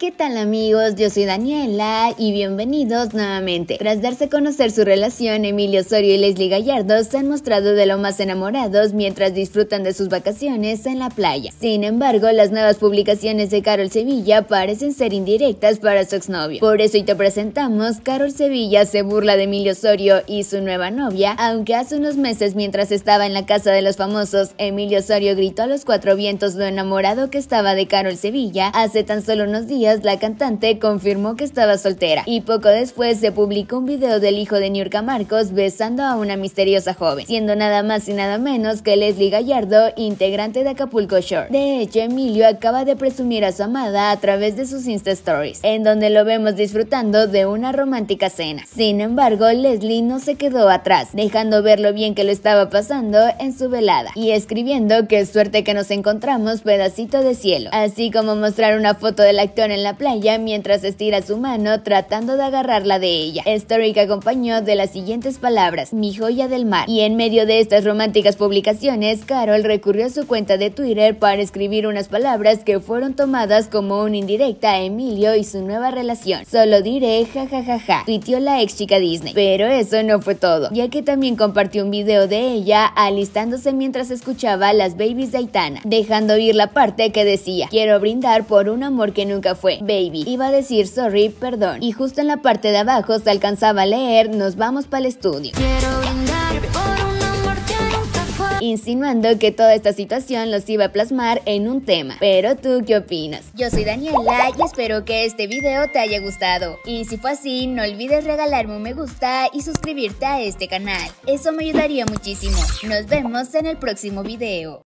¿Qué tal amigos? Yo soy Daniela y bienvenidos nuevamente. Tras darse a conocer su relación, Emilio Osorio y Leslie Gallardo se han mostrado de lo más enamorados mientras disfrutan de sus vacaciones en la playa. Sin embargo, las nuevas publicaciones de Carol Sevilla parecen ser indirectas para su exnovio. Por eso hoy te presentamos Carol Sevilla se burla de Emilio Osorio y su nueva novia, aunque hace unos meses mientras estaba en la casa de los famosos, Emilio Osorio gritó a los cuatro vientos lo enamorado que estaba de Carol Sevilla hace tan solo unos días la cantante confirmó que estaba soltera y poco después se publicó un video del hijo de Niurka Marcos besando a una misteriosa joven, siendo nada más y nada menos que Leslie Gallardo, integrante de Acapulco Shore. De hecho, Emilio acaba de presumir a su amada a través de sus Insta Stories, en donde lo vemos disfrutando de una romántica cena. Sin embargo, Leslie no se quedó atrás, dejando ver lo bien que lo estaba pasando en su velada y escribiendo que es suerte que nos encontramos pedacito de cielo, así como mostrar una foto del actor en la playa mientras estira su mano tratando de agarrarla de ella. que acompañó de las siguientes palabras, mi joya del mar. Y en medio de estas románticas publicaciones, Carol recurrió a su cuenta de Twitter para escribir unas palabras que fueron tomadas como una indirecta a Emilio y su nueva relación. Solo diré jajajaja, ja, tuiteó la ex chica Disney. Pero eso no fue todo, ya que también compartió un video de ella alistándose mientras escuchaba las babies de Aitana, dejando oír la parte que decía, quiero brindar por un amor que nunca fue baby. Iba a decir sorry, perdón. Y justo en la parte de abajo se alcanzaba a leer, nos vamos para el estudio. Insinuando que toda esta situación los iba a plasmar en un tema. Pero tú, ¿qué opinas? Yo soy Daniela y espero que este video te haya gustado. Y si fue así, no olvides regalarme un me gusta y suscribirte a este canal. Eso me ayudaría muchísimo. Nos vemos en el próximo video.